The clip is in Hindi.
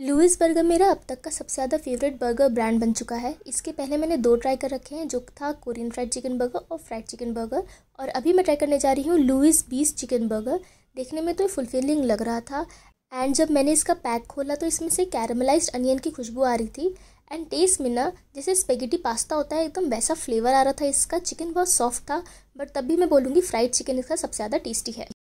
लुइस बर्गर मेरा अब तक का सबसे ज़्यादा फेवरेट बर्गर ब्रांड बन चुका है इसके पहले मैंने दो ट्राई कर रखे हैं जो था कोरियन फ्राइड चिकन बर्गर और फ्राइड चिकन बर्गर और अभी मैं ट्राई करने जा रही हूँ लुइस बीस चिकन बर्गर देखने में तो फुलफिलिंग लग रहा था एंड जब मैंने इसका पैक खोला तो इसमें से कैरमलाइज अनियन की खुशबू आ रही थी एंड टेस्ट में ना जैसे स्पेगेटी पास्ता होता है एकदम वैसा फ्लेवर आ रहा था इसका चिकन बहुत सॉफ्ट था बट तब भी मैं बोलूँगी फ्राइड चिकन इसका सबसे ज़्यादा टेस्टी है